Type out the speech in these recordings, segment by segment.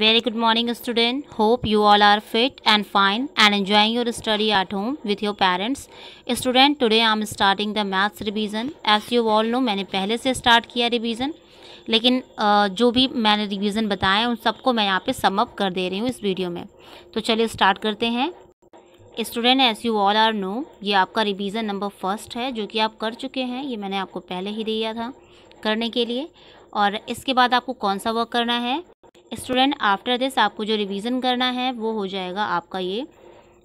Very good morning student. Hope you all are fit and fine and enjoying your study at home with your parents. Student, today I am starting the maths revision. As you all know, मैंने पहले से start किया revision. लेकिन जो भी मैंने revision बताया उन सबको मैं यहाँ पे sum up कर दे रही हूँ इस video में तो चलिए start करते हैं student as you all are know ये आपका रिवीजन नंबर फर्स्ट है जो कि आप कर चुके हैं ये मैंने आपको पहले ही दिया था करने के लिए और इसके बाद आपको कौन सा वर्क करना है स्टूडेंट आफ्टर दिस आपको जो रिवीजन करना है वो हो जाएगा आपका ये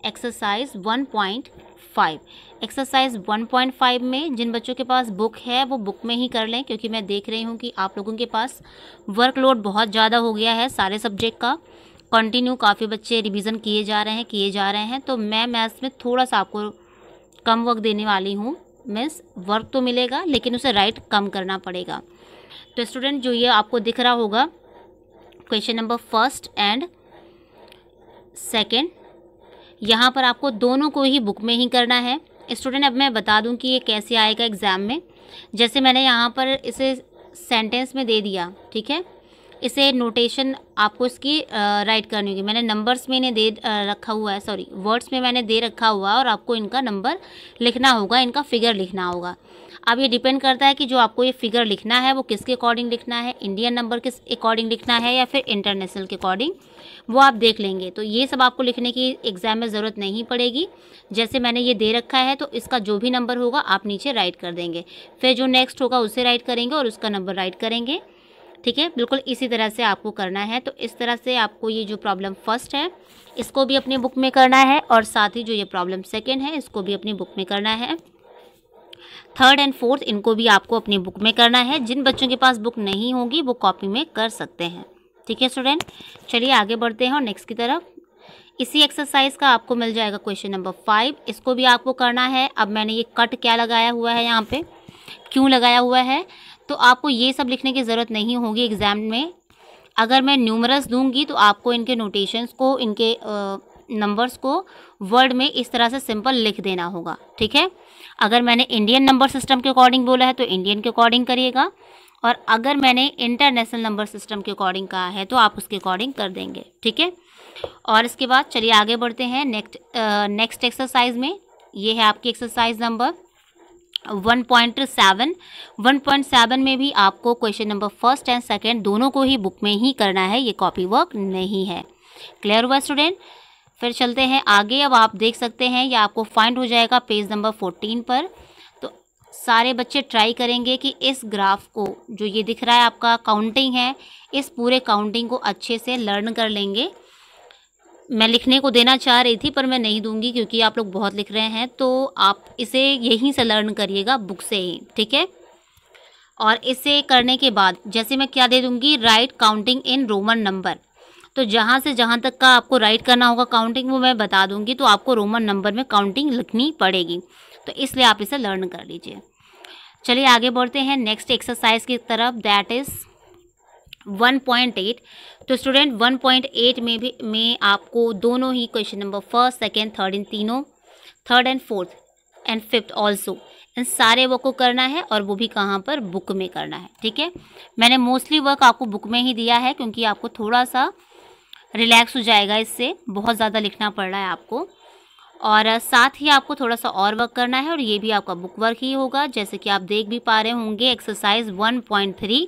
exercise one point five exercise one point five में जिन बच्चों के पास बुक है वो बुक में ही कर लें क्योंकि मैं देख रही हूँ कि आप लोगों के पास वर्कलोड बहुत ज़्यादा हो गया है सारे सब्जेक्ट का कंटिन्यू काफ़ी बच्चे रिवीजन किए जा रहे हैं किए जा रहे हैं तो मैं मैथ्स में थोड़ा सा आपको कम वर्क देने वाली हूँ मीन्स वर्क तो मिलेगा लेकिन उसे राइट कम करना पड़ेगा तो स्टूडेंट जो ये आपको दिख रहा होगा question number first and second यहाँ पर आपको दोनों को ही बुक में ही करना है स्टूडेंट अब मैं बता दूँ कि ये कैसे आएगा एग्ज़ाम में जैसे मैंने यहाँ पर इसे सेंटेंस में दे दिया ठीक है इसे नोटेशन आपको इसकी राइट करनी होगी मैंने नंबर्स में इन्हें दे रखा हुआ है सॉरी वर्ड्स में मैंने दे रखा हुआ है और आपको इनका नंबर लिखना होगा इनका फिगर लिखना होगा अब ये डिपेंड करता है कि जो आपको ये फिगर लिखना है वो किसके अकॉर्डिंग लिखना है इंडियन नंबर किस अकॉर्डिंग लिखना है या फिर इंटरनेशनल के अकॉर्डिंग वो आप देख लेंगे तो ये सब आपको लिखने की एग्ज़ाम में ज़रूरत नहीं पड़ेगी जैसे मैंने ये दे रखा है तो इसका जो भी नंबर होगा आप नीचे राइट कर देंगे फिर जो नेक्स्ट होगा उसे राइट करेंगे और उसका नंबर राइट करेंगे ठीक है बिल्कुल इसी तरह से आपको करना है तो इस तरह से आपको ये जो प्रॉब्लम फर्स्ट है इसको भी अपनी बुक में करना है और साथ ही जो ये प्रॉब्लम सेकेंड है इसको भी अपनी बुक में करना है थर्ड एंड फोर्थ इनको भी आपको अपनी बुक में करना है जिन बच्चों के पास बुक नहीं होगी वो कॉपी में कर सकते हैं ठीक है स्टूडेंट चलिए आगे बढ़ते हैं और नेक्स्ट की तरफ इसी एक्सरसाइज का आपको मिल जाएगा क्वेश्चन नंबर फाइव इसको भी आपको करना है अब मैंने ये कट क्या लगाया हुआ है यहाँ पे क्यों लगाया हुआ है तो आपको ये सब लिखने की ज़रूरत नहीं होगी एग्ज़ाम में अगर मैं न्यूमरस दूंगी तो आपको इनके नोटेशंस को इनके नंबर्स को वर्ड में इस तरह से सिंपल लिख देना होगा ठीक है अगर मैंने इंडियन नंबर सिस्टम के अकॉर्डिंग बोला है तो इंडियन के अकॉर्डिंग करिएगा और अगर मैंने इंटरनेशनल नंबर सिस्टम के अकॉर्डिंग कहा है तो आप उसके अकॉर्डिंग कर देंगे ठीक है और इसके बाद चलिए आगे बढ़ते हैं नेक्स्ट नेक्स्ट एक्सरसाइज में ये है आपकी exercise number one point seven one point seven में भी आपको question number first and second दोनों को ही बुक में ही करना है ये कॉपी वर्क नहीं है क्लियर हुआ स्टूडेंट फिर चलते हैं आगे अब आप देख सकते हैं या आपको फाइंड हो जाएगा पेज नंबर फोर्टीन पर तो सारे बच्चे ट्राई करेंगे कि इस ग्राफ को जो ये दिख रहा है आपका काउंटिंग है इस पूरे काउंटिंग को अच्छे से लर्न कर लेंगे मैं लिखने को देना चाह रही थी पर मैं नहीं दूंगी क्योंकि आप लोग बहुत लिख रहे हैं तो आप इसे यहीं से लर्न करिएगा बुक से ही ठीक है और इसे करने के बाद जैसे मैं क्या दे दूंगी right counting in Roman number तो जहाँ से जहाँ तक का आपको राइट करना होगा काउंटिंग वो मैं बता दूंगी तो आपको रोमन नंबर में काउंटिंग लिखनी पड़ेगी तो इसलिए आप इसे लर्न कर लीजिए चलिए आगे बढ़ते हैं नेक्स्ट एक्सरसाइज की तरफ that is one point eight तो स्टूडेंट वन पॉइंट एट में भी में आपको दोनों ही question number first second third इन तीनों third and fourth and fifth also इन सारे वर्क को करना है और वो भी कहाँ पर बुक में करना है ठीक है मैंने मोस्टली वर्क आपको बुक में ही दिया है क्योंकि आपको थोड़ा सा रिलैक्स हो जाएगा इससे बहुत ज़्यादा लिखना पड़ रहा है आपको और साथ ही आपको थोड़ा सा और वर्क करना है और ये भी आपका बुक वर्क ही होगा जैसे कि आप देख भी पा रहे होंगे एक्सरसाइज 1.3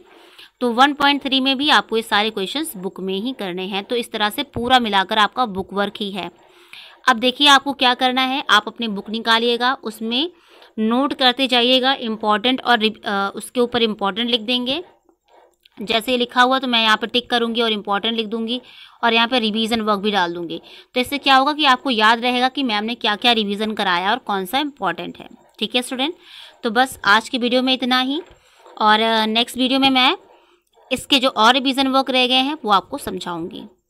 तो 1.3 में भी आपको ये सारे क्वेश्चंस बुक में ही करने हैं तो इस तरह से पूरा मिलाकर आपका बुक वर्क ही है अब देखिए आपको क्या करना है आप अपनी बुक निकालिएगा उसमें नोट करते जाइएगा इम्पॉर्टेंट और आ, उसके ऊपर इम्पॉर्टेंट लिख देंगे जैसे लिखा हुआ तो मैं यहाँ पर टिक करूँगी और इम्पॉर्टेंट लिख दूँगी और यहाँ पर रिवीजन वर्क भी डाल दूँगी तो इससे क्या होगा कि आपको याद रहेगा कि मैम ने क्या क्या रिवीजन कराया और कौन सा इम्पॉर्टेंट है ठीक है स्टूडेंट तो बस आज की वीडियो में इतना ही और नेक्स्ट uh, वीडियो में मैं इसके जो और रिवीजन वर्क रह गए हैं वो आपको समझाऊँगी